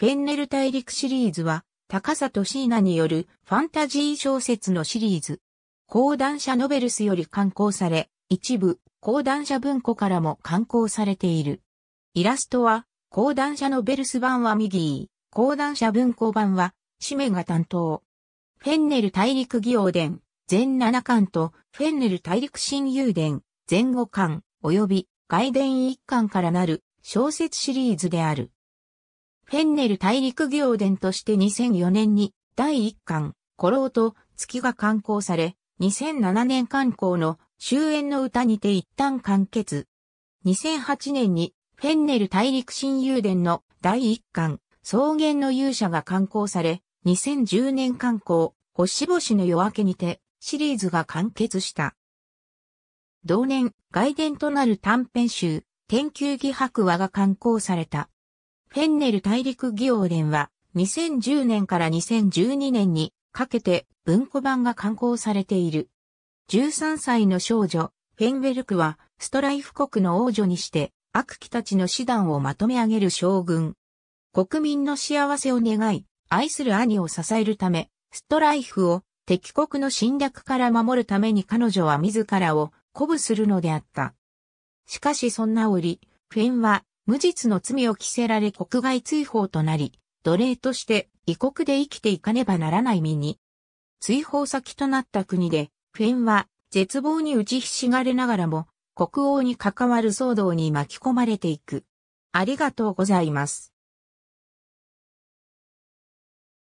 フェンネル大陸シリーズは、高里椎名によるファンタジー小説のシリーズ。講談社ノベルスより刊行され、一部、講談社文庫からも刊行されている。イラストは、講談社ノベルス版は右、講談社文庫版は、氏名が担当。フェンネル大陸義王伝、全7巻と、フェンネル大陸新友伝、全5巻、及び外伝1巻からなる小説シリーズである。フェンネル大陸行伝として2004年に第1巻、古老と月が刊行され、2007年刊行の終焉の歌にて一旦完結。2008年にフェンネル大陸新遊伝の第1巻、草原の勇者が刊行され、2010年刊行、星々の夜明けにてシリーズが完結した。同年、外伝となる短編集、天球儀白話が刊行された。フェンネル大陸義王連は2010年から2012年にかけて文庫版が刊行されている。13歳の少女、フェンウェルクはストライフ国の王女にして悪鬼たちの手段をまとめ上げる将軍。国民の幸せを願い、愛する兄を支えるため、ストライフを敵国の侵略から守るために彼女は自らを鼓舞するのであった。しかしそんな折、フェンは無実の罪を着せられ国外追放となり、奴隷として異国で生きていかねばならない身に。追放先となった国で、フェンは絶望に打ちひしがれながらも、国王に関わる騒動に巻き込まれていく。ありがとうございます。